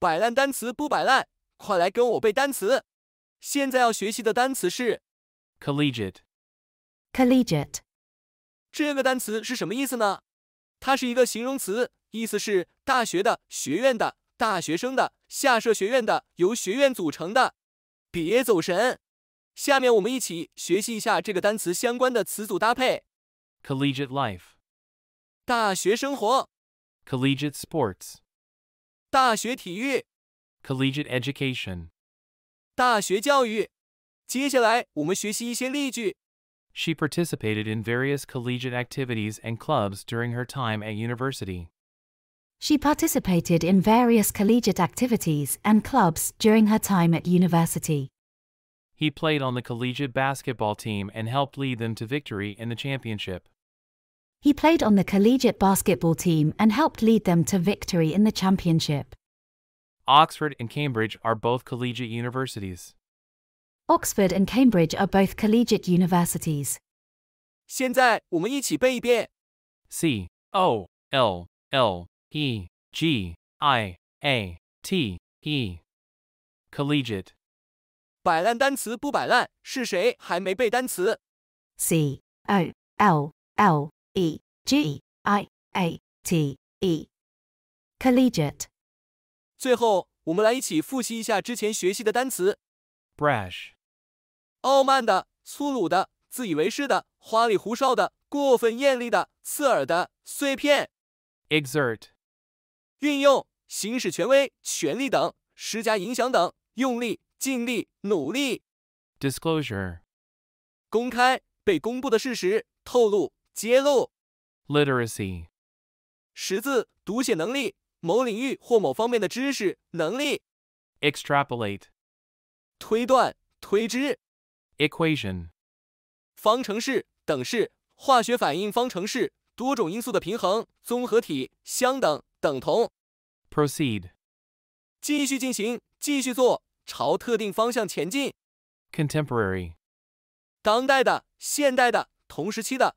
摆烂单词不摆烂，快来跟我背单词！现在要学习的单词是 collegiate。collegiate 这个单词是什么意思呢？它是一个形容词，意思是大学的、学院的、大学生的、下设学院的、由学院组成的。别走神，下面我们一起学习一下这个单词相关的词组搭配。collegiate life 大学生活。collegiate sports 大学体育 （collegiate education），大学教育。接下来我们学习一些例句。She participated in various collegiate activities and clubs during her time at university. She participated in various collegiate activities and clubs during her time at university. He played on the collegiate basketball team and helped lead them to victory in the championship. He played on the collegiate basketball team and helped lead them to victory in the championship. Oxford and Cambridge are both collegiate universities. Oxford and Cambridge are both collegiate universities. 现在我们一起背一遍。C O L L E G I A T E collegiate 摆烂单词不摆烂，是谁还没背单词？C O C O L L E G I A T E collegiate。最后，我们来一起复习一下之前学习的单词。Brash，傲慢的、粗鲁的、自以为是的、花里胡哨的、过分艳丽的、刺耳的、碎片。Exert，运用、行使权威、权力等、施加影响等、用力、尽力、努力。Disclosure，公开、被公布的事实、透露。揭露，literacy，识字读写能力，某领域或某方面的知识能力，extrapolate，推断推知，equation，方程式等式，化学反应方程式，多种因素的平衡，综合体相等等同，proceed，继续进行继续做，朝特定方向前进，contemporary，当代的现代的同时期的。